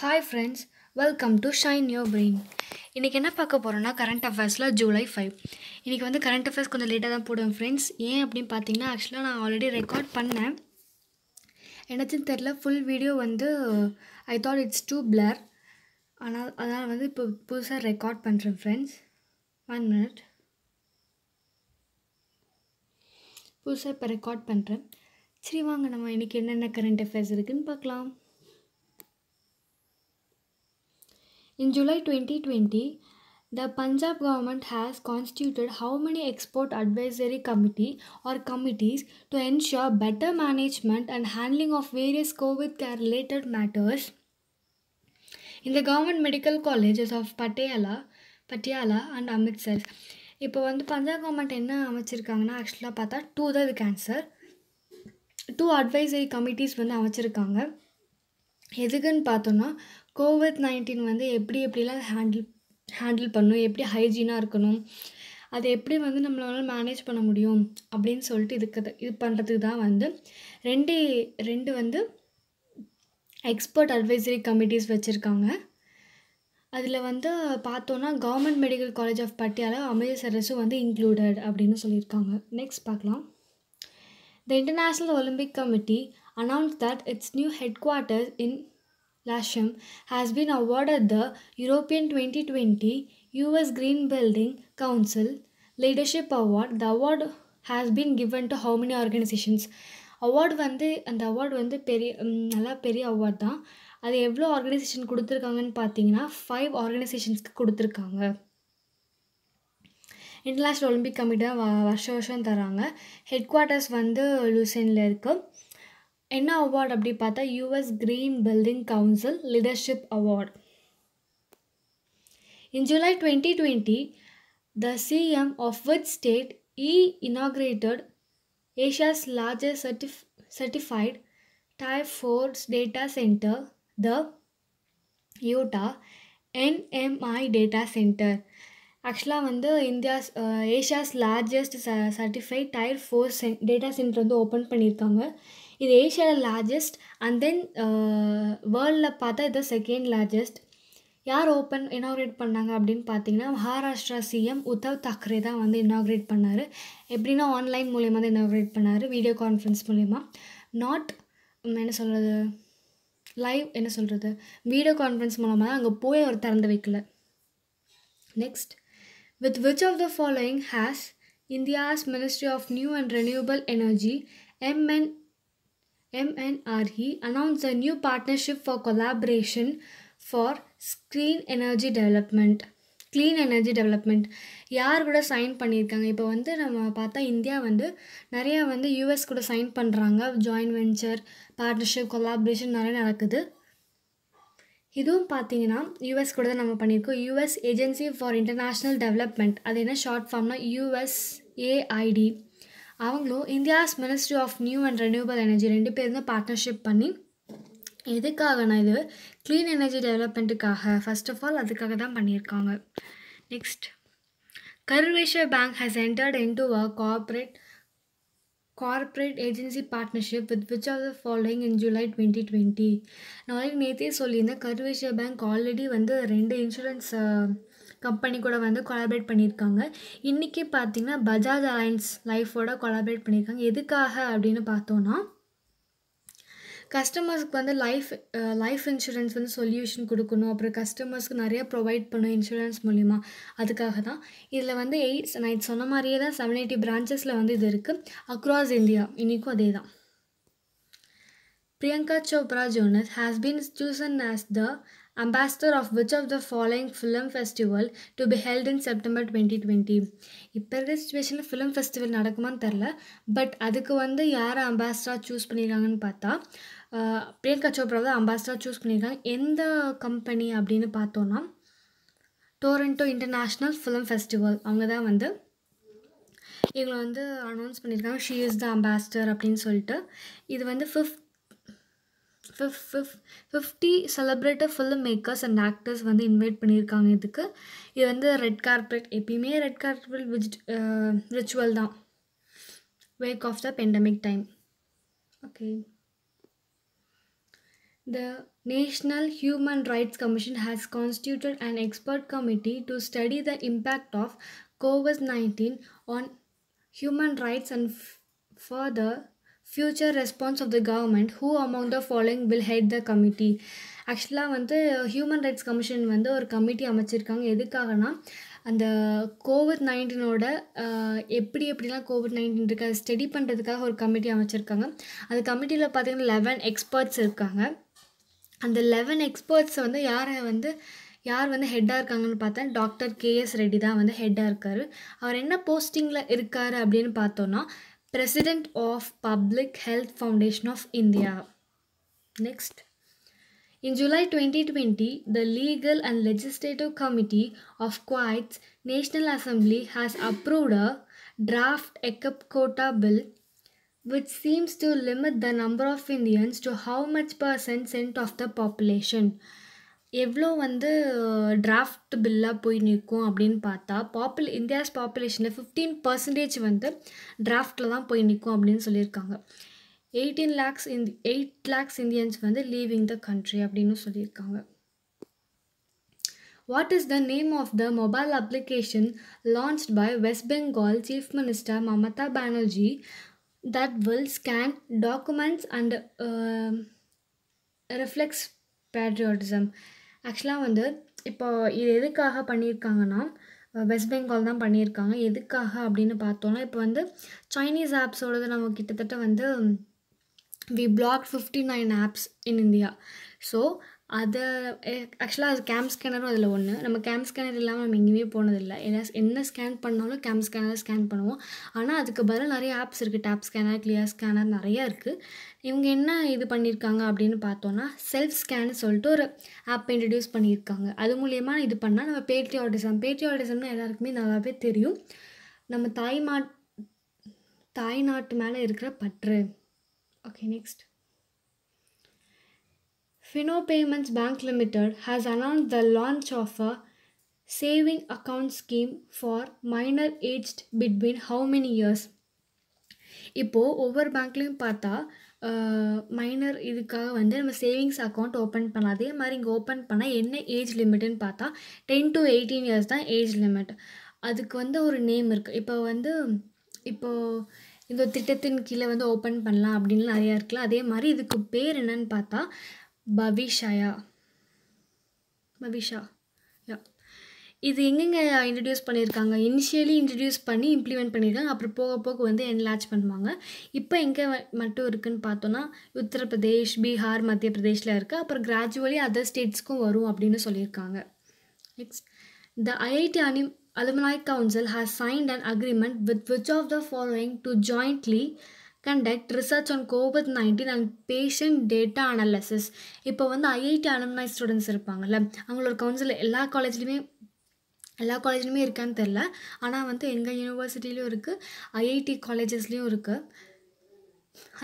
Hi friends welcome to shine your brain இன்றைக்கி என்ன பார்க்க போகிறோன்னா கரண்ட் அஃபேர்ஸில் ஜூலை ஃபைவ் இன்றைக்கி வந்து கரண்ட் அஃபேர்ஸ் கொஞ்சம் லேட்டாக தான் போடுவேன் ஃப்ரெண்ட்ஸ் ஏன் அப்படின்னு பார்த்தீங்கன்னா ஆக்சுவலாக நான் ஆல்ரெடி ரெக்கார்ட் பண்ணேன் எனக்கும் தெரில ஃபுல் வீடியோ வந்து I thought it's too blur ஆனால் அதனால் வந்து இப்போ புதுசாக ரெக்கார்ட் பண்ணுறேன் ஃப்ரெண்ட்ஸ் ஒன் மினிட் புதுசாக இப்போ ரெக்கார்ட் பண்ணுறேன் சரி வாங்க நம்ம இன்றைக்கி என்னென்ன கரண்ட் அஃபேர்ஸ் இருக்குதுன்னு பார்க்கலாம் In July 2020, the Punjab government has constituted how many export advisory committee or committees to ensure better management and handling of various COVID care related matters in the government medical colleges of Patiala, Patiala and Amritsar. இப்போ வந்து Punjab government என்ன அமைச்சிருக்காங்கன்னா ஆக்சுவலாக பார்த்தா two தான் இது cancer two advisory committees வந்து அமைச்சிருக்காங்க எதுக்குன்னு பார்த்தோன்னா கோவிட் நைன்டீன் வந்து எப்படி எப்படிலாம் ஹேண்டில் ஹேண்டில் பண்ணும் எப்படி ஹைஜீனாக இருக்கணும் அதை எப்படி வந்து நம்மளால் மேனேஜ் பண்ண முடியும் அப்படின்னு சொல்லிட்டு இதுக்கு இது பண்ணுறதுக்கு தான் வந்து ரெண்டு ரெண்டு வந்து எக்ஸ்பர்ட் அட்வைசரி கமிட்டிஸ் வச்சுருக்காங்க அதில் வந்து பார்த்தோன்னா government medical college of Patiala Amritsar வந்து இன்க்ளூடட் அப்படின்னு சொல்லியிருக்காங்க நெக்ஸ்ட் பார்க்கலாம் the international Olympic committee announce that its new headquarters in Lasham has been the European twenty twenty US Green building council leadership award the award has been given to how many organizations? Award வந்து அந்த award வந்து பெரிய நல்லா பெரிய award தான் அது எவ்வளோ organisation கொடுத்துருக்காங்கன்னு பார்த்தீங்கன்னா ஃபைவ் ஆர்கனைசேஷன்ஸ்க்கு கொடுத்துருக்காங்க இன்டர்நேஷ்னல் ஒலிம்பிக் கமிட்டி தான் வருஷம் வருஷம் தராங்க ஹெட் குவார்ட்டர்ஸ் வந்து லூசனில் இருக்குது என்ன அவார்ட் அப்படி பார்த்தா US green building council leadership award in July twenty twenty the CM of which state இ இனாக்ரேட்டட் ஏஷியாஸ் லார்ஜஸ்ட் சர்டிஃப் certified Type four data centre the Yotta NMI data centre ஆக்சுவலாக வந்து India's Asia's largest ச certified tier four சென் data centre வந்து open பண்ணியிருக்காங்க இது ஏஷியாவில் லார்ஜஸ்ட் அண்ட் தென் வேர்ல்டில் பார்த்தா இது செகண்ட் லார்ஜஸ்ட் யார் ஓப்பன் இனாக்ரேட் பண்ணாங்க அப்படின்னு பார்த்தீங்கன்னா மகாராஷ்டிரா சிஎம் உத்தவ் தாக்கரே தான் வந்து இனாக்ரேட் பண்ணார் எப்படின்னா ஆன்லைன் மூலயமா தான் இனாக்ரேட் பண்ணார் வீடியோ கான்ஃபரன்ஸ் மூலயமா நாட் என்ன சொல்கிறது லைவ் என்ன சொல்கிறது வீடியோ கான்ஃபரன்ஸ் மூலமாக தான் அங்கே போய் அவர் திறந்து வைக்கல next with which of the following has India's ministry of new and renewable energy MN MNRE announced a new partnership for collaboration for screen energy development. Clean energy development யார் கூட sign பண்ணியிருக்காங்க இப்போ வந்து நம்ம பார்த்தா இந்தியா வந்து நிறைய வந்து யூஎஸ் கூட சைன் பண்ணுறாங்க ஜாயின்ட் வெஞ்சர் பார்ட்னர்ஷிப் கொலாபரேஷன் நிறைய நடக்குது இதுவும் பார்த்தீங்கன்னா யூஎஸ் கூட தான் நம்ம பண்ணியிருக்கோம் US agency for international development அது என்ன ஷார்ட் ஃபார்ம்னா யூஎஸ்ஏஐடி அவங்களும் India's ministry of new and renewable energy ரெண்டு பேருமே பார்ட்னர்ஷிப் பண்ணி எதுக்காக நான் இது க்ளீன் எனர்ஜி டெவலப்மெண்ட்டுக்காக ஃபஸ்ட் ஆஃப் ஆல் அதுக்காக தான் பண்ணியிருக்காங்க நெக்ஸ்ட் கருவேஷர் bank has entered into a corporate corporate agency partnership with which are the following in July twenty twenty நாளைக்கு நேற்றே சொல்லியிருந்தேன் கருவேஷியா பேங்க் ஆல்ரெடி வந்து ரெண்டு இன்சூரன்ஸ் கம்பெனி கூட வந்து கொலாபரேட் பண்ணியிருக்காங்க இன்றைக்கி பார்த்திங்கன்னா பஜாஜ் அலையன்ஸ் லைஃபோட கொலாபரேட் பண்ணியிருக்காங்க எதுக்காக அப்படின்னு பார்த்தோன்னா கஸ்டமர்ஸ்க்கு வந்து லைஃப் லைஃப் இன்சூரன்ஸ் வந்து சொல்யூஷன் கொடுக்கணும் அப்புறம் கஸ்டமர்ஸ்க்கு நிறையா ப்ரொவைட் பண்ணும் இன்சூரன்ஸ் மூலிமா அதுக்காக தான் இதில் வந்து எயிட் நைட் சொன்ன மாதிரியே தான் செவன் எயிட்டி பிரான்ச்சஸில் வந்து இது இருக்குது அக்ராஸ் இந்தியா இன்றைக்கும் அதே தான் Priyanka Chopra Jonas has been chosen as the ambassador of which of the following film festival to be held in September twenty twenty இப்போ இருக்கிற சுச்சுவேஷனில் ஃபிலிம் ஃபெஸ்டிவல் நடக்குமான்னு தெரில பட் அதுக்கு வந்து யார் அம்பாஸ்டராக சூஸ் பண்ணியிருக்காங்கன்னு பார்த்தா பிரியங்கா சோப்ரா தான் அம்பாஸ்டராக சூஸ் பண்ணியிருக்காங்க எந்த கம்பெனி அப்படின்னு பார்த்தோன்னா டோரண்டோ இன்டர்நேஷ்னல் ஃபிலிம் ஃபெஸ்டிவல் அவங்க தான் வந்து இவங்களை வந்து அனௌன்ஸ் பண்ணியிருக்காங்க ஷீ இஸ் த அம்பாஸ்டர் அப்படின்னு சொல்லிட்டு இது வந்து fifth fifty celebrated film makers and actors வந்து இன்வைட் பண்ணியிருக்காங்க இதுக்கு இது வந்து ரெட் கார்பரேட் எப்பயுமே ரெட் கார்பரேட் விஜிட் ரிச்சுவல் தான் wake of the pandemic time okay the national human rights commission has constituted and expert committee to study the impact of COVID nineteen on human rights and further future response of the government who among the following will head the committee ஆக்சுவலாக வந்து human rights commission வந்து ஒரு committee அமைச்சிருக்காங்க எதுக்காகனா அந்த Covid நைன்டீனோட எப்படி எப்படிலாம் Covid nineteen இருக்குது அதை ஸ்டடி பண்ணுறதுக்காக ஒரு கமிட்டி அமைச்சிருக்காங்க அந்த கமிட்டியில் பார்த்திங்கன்னா லெவன் எக்ஸ்பர்ட்ஸ் இருக்காங்க அந்த லெவன் எக்ஸ்பர்ட்ஸை வந்து யாரை வந்து யார் வந்து ஹெட்டாக இருக்காங்கன்னு பார்த்தா டாக்டர் கேஎஸ் ரெட்டி தான் வந்து ஹெட்டாக இருக்கார் அவர் என்ன போஸ்டிங்கில் இருக்கார் அப்படின்னு பார்த்தோன்னா President of Public Health Foundation of India. Next. In July 2020, the Legal and Legislative Committee of Kuwait's National Assembly has approved a draft ECUP quota bill which seems to limit the number of Indians to how much percent of the population. எவ்வளோ வந்து draft பில்லாக போய் நிற்கும் அப்படின்னு பார்த்தா பாப்புல India's பாப்புலேஷனில் fifteen percentage வந்து டிராஃப்டில் தான் போய் நிற்கும் அப்படின்னு சொல்லியிருக்காங்க எயிட்டீன் லேக்ஸ் இந்த எயிட் லேக்ஸ் இந்தியன்ஸ் வந்து லீவிங் த கண்ட்ரி அப்படின்னு சொல்லியிருக்காங்க what is the name of the mobile application launched by West Bengal chief minister Mamata Banerjee that will scan documents and reflects patriotism ஆக்சுவலாக வந்து இப்போ இது எதுக்காக பண்ணியிருக்காங்கன்னா வெஸ்ட் பெங்கால் தான் பண்ணியிருக்காங்க எதுக்காக அப்படின்னு பார்த்தோன்னா இப்போ வந்து சைனீஸ் ஆப்ஸோடது நம்ம கிட்டத்தட்ட வந்து we block fifty nine apps in India so அதை ஆக்சுவலாக அது கேம் ஸ்கேனரும் அதில் ஒன்று நம்ம கேம் ஸ்கேனர் இல்லாமல் நம்ம எங்கேயுமே போனதில்லை ஏன்னா என்ன ஸ்கேன் பண்ணாலும் கேம் ஸ்கேனரை ஸ்கேன் பண்ணுவோம் ஆனால் அதுக்கு பதில் நிறைய ஆப்ஸ் இருக்குது டேப் ஸ்கேனர் கிளியர் ஸ்கேனர் நிறையா இருக்குது இவங்க என்ன இது பண்ணியிருக்காங்க அப்படின்னு பார்த்தோன்னா செல்ஃப் ஸ்கேன் சொல்லிட்டு ஒரு ஆப் இன்ட்ரடியூஸ் பண்ணியிருக்காங்க அது மூலியமாக இது பண்ணால் நம்ம பேட்ரியாட்டிசம் பேட்ரியாட்டிசம்னா எல்லாருக்குமே நல்லாவே தெரியும் நம்ம தாய்மா தாய்நாட்டு மேலே இருக்கிற பற்று okay next Fino Payments Bank Limited has announced the launch of a saving account scheme for minor aged between how many years இப்போது ஒவ்வொரு பேங்க்லேயும் பார்த்தா மைனர் இதுக்காக வந்து நம்ம சேவிங்ஸ் அக்கௌண்ட் ஓப்பன் பண்ணலாம் அதே மாதிரி இங்கே ஓப்பன் பண்ணால் என்ன ஏஜ் லிமிட்டுன்னு பார்த்தா டென் டு எயிட்டீன் இயர்ஸ் தான் ஏஜ் லிமிட் அதுக்கு வந்து ஒரு நேம் இருக்குது இப்போ வந்து இப்போது இந்த திட்டத்தின் கீழே வந்து ஓப்பன் பண்ணலாம் அப்படின்லாம் நிறையா இருக்குல்ல அதே மாதிரி இதுக்கு பேர் என்னன்னு பார்த்தா பவிஷயா பவிஷா யா இது எங்கெங்கே இன்ட்ரடியூஸ் பண்ணியிருக்காங்க இனிஷியலி இன்ட்ரடியூஸ் பண்ணி இம்ப்ளிமெண்ட் பண்ணியிருக்காங்க அப்புறம் போக போக வந்து என்லாச் பண்ணுவாங்க இப்போ எங்கே மட்டும் இருக்குதுன்னு பார்த்தோன்னா உத்தரப்பிரதேஷ் பீகார் மத்திய பிரதேஷில் இருக்குது அப்புறம் கிராஜுவலி அதர் ஸ்டேட்ஸ்க்கும் வரும் அப்படின்னு சொல்லியிருக்காங்க நெக்ஸ்ட் த ஐஐடி அனி alumni council has signed and agreement with which of the following to jointly conduct research on COVID and patient data analysis இப்போ வந்து ஐஐடி அலுமினாய் ஸ்டூடெண்ட்ஸ் இருப்பாங்கல்ல அவங்களோட கவுன்சில் எல்லா காலேஜ்லேயுமே எல்லா காலேஜ்லையுமே இருக்கான்னு தெரில ஆனால் வந்து எங்கள் யூனிவர்சிட்டிலையும் இருக்குது ஐஐடி காலேஜஸ்லேயும் இருக்குது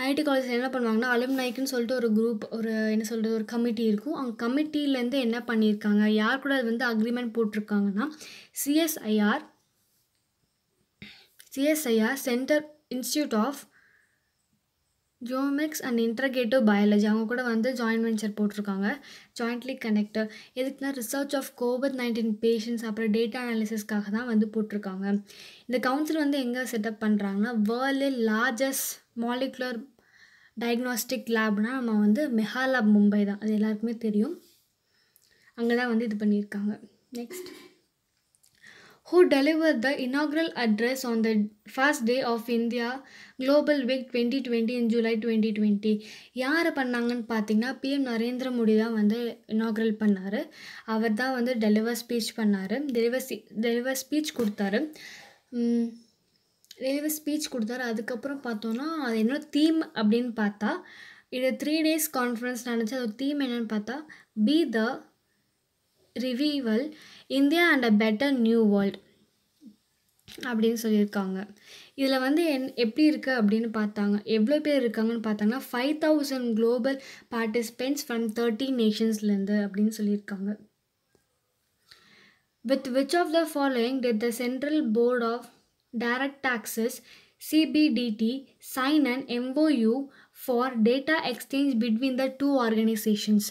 ஐஐடி காலேஜில் என்ன பண்ணுவாங்கன்னா அலுமினாய்க்குன்னு சொல்லிட்டு ஒரு குரூப் ஒரு என்ன சொல்கிறது ஒரு கமிட்டி இருக்கும் அவங்க கமிட்டிலேருந்து என்ன பண்ணியிருக்காங்க யார் கூட அது வந்து அக்ரிமெண்ட் போட்டிருக்காங்கன்னா CSIR CSIR centre institute of genomics and integrative biology அவங்க கூட வந்து ஜாயின்ட் வெஞ்சர் போட்டிருக்காங்க ஜாயின்ட்லி கனெக்டர் எதுக்குன்னா research of COVID nineteen patients அப்புறம் டேட்டா அனாலிசிஸ்க்காக தான் வந்து போட்டிருக்காங்க இந்த கவுன்சில் வந்து எங்கே செட்டப் பண்ணுறாங்கன்னா வேர்ல்டில் லார்ஜஸ்ட் மாலிகுலர் டயக்னாஸ்டிக் லேப்னால் நம்ம வந்து மெஹாலாப் மும்பை தான் அது எல்லாருக்குமே தெரியும் அங்கே தான் வந்து இது பண்ணியிருக்காங்க next who delivered the inaugural address on the first day of India global week twenty twenty in July twenty twenty யார் பண்ணாங்கன்னு பார்த்தீங்கன்னா பிஎம் நரேந்திர மோடி தான் வந்து இனாக்ரல் பண்ணார் அவர் தான் வந்து டெலிவர் ஸ்பீச் பண்ணார் டெலிவர் டெலிவர் ஸ்பீச் கொடுத்தாரு டெலிவர் ஸ்பீச் கொடுத்தாரு அதுக்கப்புறம் பார்த்தோன்னா அது என்ன தீம் அப்படின்னு பார்த்தா இது த்ரீ டேஸ் கான்ஃபரன்ஸ் நினச்சி அது தீம் என்னென்னு பார்த்தா be the revival India and a better new world அப்படின்னு சொல்லியிருக்காங்க இதில் வந்து என் எப்படி இருக்குது அப்படின்னு பார்த்தாங்க எவ்வளோ பேர் இருக்காங்கன்னு பார்த்தாங்கன்னா five thousand global participants from thirteen நேஷன்ஸ்லேருந்து அப்படின்னு சொல்லியிருக்காங்க with which of the following did the central board of direct taxes CBDT sign and MoU for data exchange between the two organisations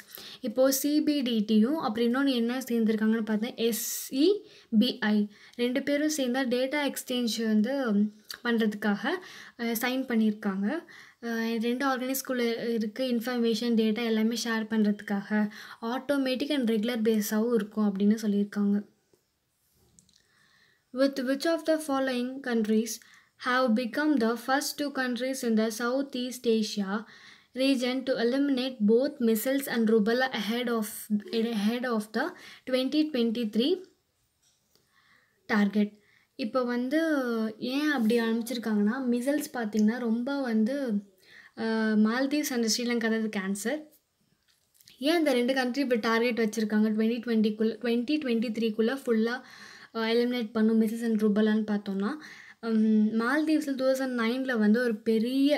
இப்போது சிபிடிடியும் அப்புறம் இன்னொன்று என்ன சேர்ந்துருக்காங்கன்னு பார்த்தேன் எஸ்இபிஐ e ரெண்டு பேரும் சேர்ந்தால் டேட்டா எக்ஸ்சேஞ்ச் வந்து பண்ணுறதுக்காக சைன் பண்ணியிருக்காங்க ரெண்டு ஆர்கனைஸ்குள்ளே இருக்க இன்ஃபர்மேஷன் டேட்டா எல்லாமே ஷேர் பண்ணுறதுக்காக ஆட்டோமேட்டிக் அண்ட் ரெகுலர் பேஸாகவும் இருக்கும் அப்படின்னு சொல்லியிருக்காங்க with which of the following countries have become the first two countries in the Southeast Asia region to eliminate both missiles and rubella ahead of, ahead of the 2023 target இப்போ வந்து ஏன் அப்படி அனுப்பிச்சிருக்காங்கன்னா missiles பார்த்திங்கன்னா ரொம்ப வந்து மால்தீவ்ஸ் அண்ட் ஸ்ரீலங்கா தான் cancer ஏன் இந்த ரெண்டு கண்ட்ரி இப்போ டார்கெட் வச்சுருக்காங்க டுவெண்ட்டி டுவெண்ட்டிக்குள்ளே டுவெண்ட்டி டுவெண்ட்டி த்ரீக்குள்ளே ஃபுல்லாக எலிமினேட் பண்ணும் மிசல்ஸ் அண்ட் ரூபலான்னு பார்த்தோம்னா மால்தீவ்ஸில் டூ தௌசண்ட் நைனில் வந்து ஒரு பெரிய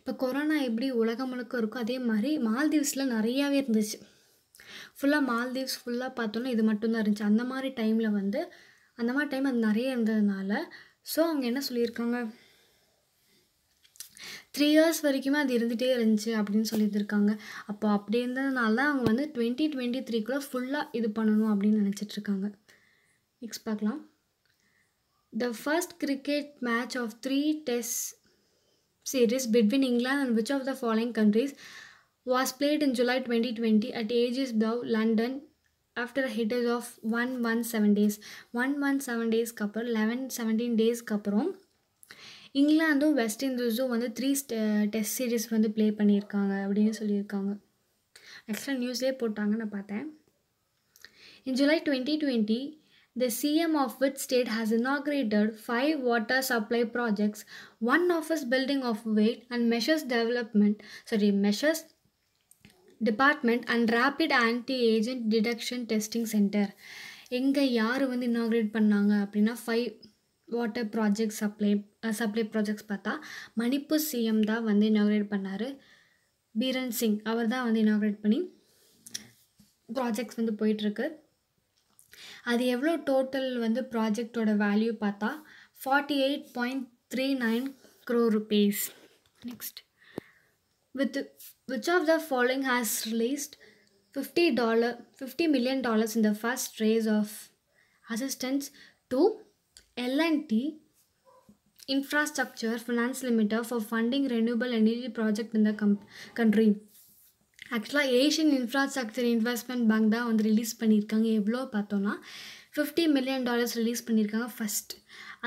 இப்போ கொரோனா எப்படி உலகம் முழுக்க இருக்கோ அதே மாதிரி மால்தீவ்ஸில் நிறையாவே இருந்துச்சு ஃபுல்லாக மால்தீவ்ஸ் ஃபுல்லாக பார்த்தோன்னா இது மட்டும்தான் இருந்துச்சு அந்த மாதிரி டைமில் வந்து அந்த மாதிரி டைம் அது நிறைய இருந்ததுனால ஸோ அவங்க என்ன சொல்லியிருக்காங்க த்ரீ இயர்ஸ் வரைக்குமே அது இருந்துகிட்டே இருந்துச்சு அப்படின்னு சொல்லியிருந்திருக்காங்க அப்போ அப்படி இருந்ததுனால தான் அவங்க வந்து டுவெண்ட்டி டுவெண்ட்டி த்ரீக்குள்ளே ஃபுல்லாக இது பண்ணணும் அப்படின்னு நினச்சிட்ருக்காங்க நெக்ஸ்ட் பார்க்கலாம் the first cricket match of three tests series between England and which of the following countries was played in July 2020 at Aegis Dow, London after a hitters of 1 days 7 days 1 11 17 days அப்புறம் eleven seventeen டேஸ்க்கு அப்புறம் இங்கிலாந்தும் வெஸ்ட் இண்டீஸும் வந்து three test series வந்து play பண்ணியிருக்காங்க அப்படின்னு சொல்லியிருக்காங்க ஆக்சுவலாக நியூஸ்லேயே போட்டாங்க நான் பார்த்தேன் in July twenty twenty the CM of which state has inaugurated five water supply projects, one office building of weight and measures development, sorry, measures department and rapid anti-agent detection testing center. எங்கே யார் வந்து inaugurate பண்ணாங்க அப்படின்னா five water project supply supply projects பார்த்தா Manipur CM தான் வந்து inaugurate பண்ணார் பீரன் சிங் அவர் தான் வந்து இனாக்ரேட் பண்ணி ப்ராஜெக்ட்ஸ் வந்து போயிட்டுருக்கு அது எவ்வளோ டோட்டல் வந்து ப்ராஜெக்டோட வேல்யூ பார்த்தா forty eight point three nine crore rupees next with which of the following has released fifty dollar fifty million dollars in the first race of assistance to L and T infrastructure finance limiter for funding renewable energy project in the country ஆக்சுவலாக Asian infrastructure investment bank தான் வந்து release பண்ணியிருக்காங்க எவ்வளோ பார்த்தோன்னா fifty million dollars release பண்ணியிருக்காங்க first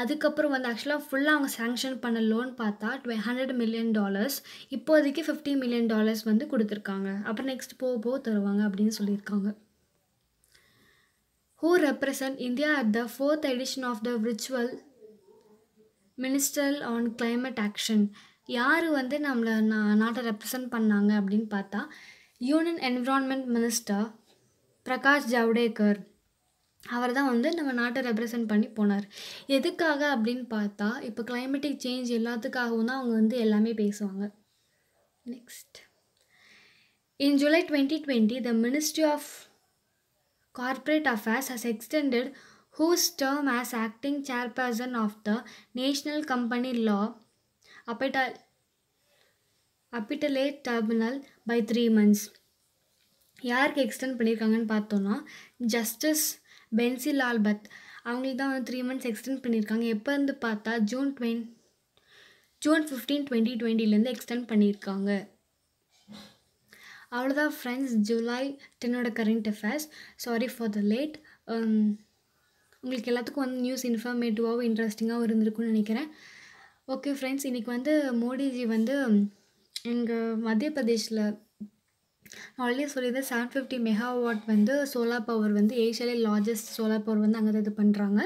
அதுக்கப்புறம் வந்து ஆக்சுவலாக ஃபுல்லாக அவங்க சேங்ஷன் பண்ண லோன் பார்த்தா டுவெ ஹண்ட்ரட் மில்லியன் டாலர்ஸ் இப்போதைக்கு ஃபிஃப்டி மில்லியன் டாலர்ஸ் வந்து கொடுத்துருக்காங்க அப்புறம் நெக்ஸ்ட் போக போக தருவாங்க அப்படின்னு சொல்லியிருக்காங்க who represent India at the fourth edition of the virtual minister on climate action யார் வந்து நம்மளை நான் நாட்டை ரெப்ரசன்ட் பண்ணாங்க அப்படின்னு பார்த்தா union environment minister Prakash Javadekar அவர் தான் வந்து நம்ம நாட்டை ரெப்ரசன்ட் பண்ணி போனார் எதுக்காக அப்படின்னு பார்த்தா இப்போ கிளைமேட்டிக் சேஞ்ச் எல்லாத்துக்காகவும் தான் அவங்க வந்து எல்லாமே பேசுவாங்க next in July twenty twenty the ministry of corporate affairs has extended whose term as acting chairperson of the national company law appetite, appetite tribunal by three months யாருக்கு எக்ஸ்டெண்ட் பண்ணியிருக்காங்கன்னு பார்த்தோன்னா justice pencil ஆல்பத் அவங்களுக்கு தான் வந்து three months extend பண்ணியிருக்காங்க எப்போருந்து பார்த்தா June டுவென் ஜூன் ஃபிஃப்டீன் டுவெண்ட்டி டுவெண்ட்டிலேருந்து எக்ஸ்டெண்ட் பண்ணியிருக்காங்க அவ்வளோதான் ஃப்ரெண்ட்ஸ் ஜூலை டென்னோட current affairs sorry for the late உங்களுக்கு எல்லாத்துக்கும் வந்து நியூஸ் இன்ஃபார்மேட்டிவாகவும் இன்ட்ரெஸ்டிங்காகவும் இருந்திருக்குன்னு நினைக்கிறேன் ஓகே ஃப்ரெண்ட்ஸ் இன்றைக்கி வந்து மோடிஜி வந்து எங்கள் மத்திய பிரதேஷில் ஆல்ரெடி சொல்லியிருந்தேன் செவன் ஃபிஃப்டி மெகாவாட் வந்து சோலார் பவர் வந்து ஏஷியாலே லார்ஜஸ்ட் சோலார் பவர் வந்து அங்கே தான் இது பண்ணுறாங்க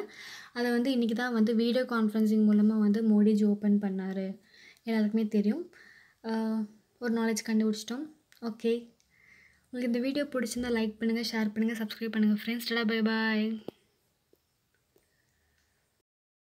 அதை வந்து இன்றைக்கி தான் வந்து வீடியோ கான்ஃபரன்சிங் மூலமாக வந்து மோடிஜி ஓப்பன் பண்ணார் எல்லாருக்குமே தெரியும் ஒரு நாலேஜ் கண்டுபிடிச்சிட்டோம் ஓகே உங்களுக்கு இந்த வீடியோ பிடிச்சிருந்தால் லைக் பண்ணுங்கள் ஷேர் பண்ணுங்கள் சப்ஸ்கிரைப் பண்ணுங்கள் ஃப்ரெண்ட்ஸ் டடா பை பாய்